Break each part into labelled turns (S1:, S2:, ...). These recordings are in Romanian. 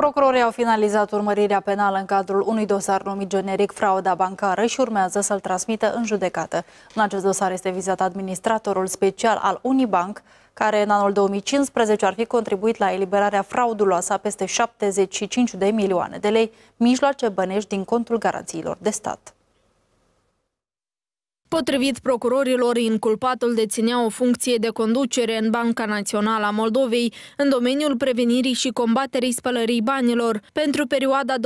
S1: Procurorii au finalizat urmărirea penală în cadrul unui dosar numit generic frauda bancară și urmează să-l transmită în judecată. În acest dosar este vizat administratorul special al Unibank, care în anul 2015 ar fi contribuit la eliberarea frauduloasă a peste 75 de milioane de lei mijloace bănești din contul garanțiilor de stat.
S2: Potrivit procurorilor, inculpatul deținea o funcție de conducere în Banca Națională a Moldovei în domeniul prevenirii și combaterii spălării banilor. Pentru perioada 2014-2015,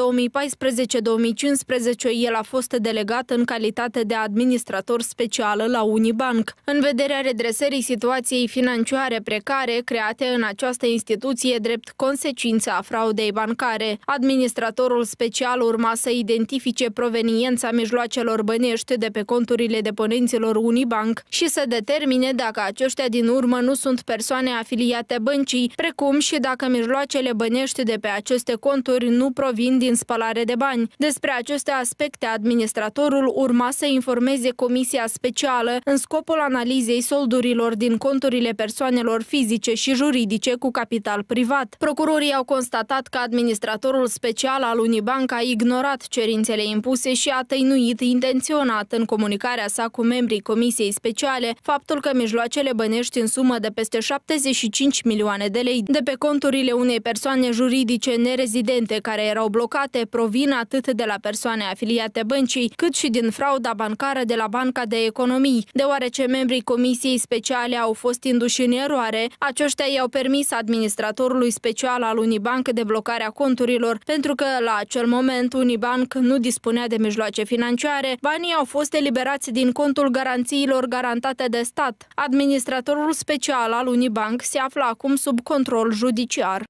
S2: el a fost delegat în calitate de administrator special la Unibank. În vederea redresării situației financiare precare create în această instituție drept consecință a fraudei bancare, administratorul special urma să identifice proveniența mijloacelor bănești de pe conturile de deponenților Unibank și să determine dacă aceștia din urmă nu sunt persoane afiliate băncii, precum și dacă mijloacele bănești de pe aceste conturi nu provin din spălare de bani. Despre aceste aspecte, administratorul urma să informeze Comisia Specială în scopul analizei soldurilor din conturile persoanelor fizice și juridice cu capital privat. Procurorii au constatat că administratorul special al Unibank a ignorat cerințele impuse și a tăinuit intenționat în comunicarea sa discuta cu membrii Comisiei Speciale faptul că mijloacele bănești în sumă de peste 75 milioane de lei de pe conturile unei persoane juridice nerezidente care erau blocate provin atât de la persoane afiliate băncii, cât și din frauda bancară de la Banca de Economii. Deoarece membrii Comisiei Speciale au fost induși în eroare, aceștia i-au permis administratorului special al Unibank blocarea conturilor, pentru că la acel moment Unibank nu dispunea de mijloace financiare, banii au fost eliberați din contul garanțiilor garantate de stat. Administratorul special al Unibank se află acum sub control judiciar.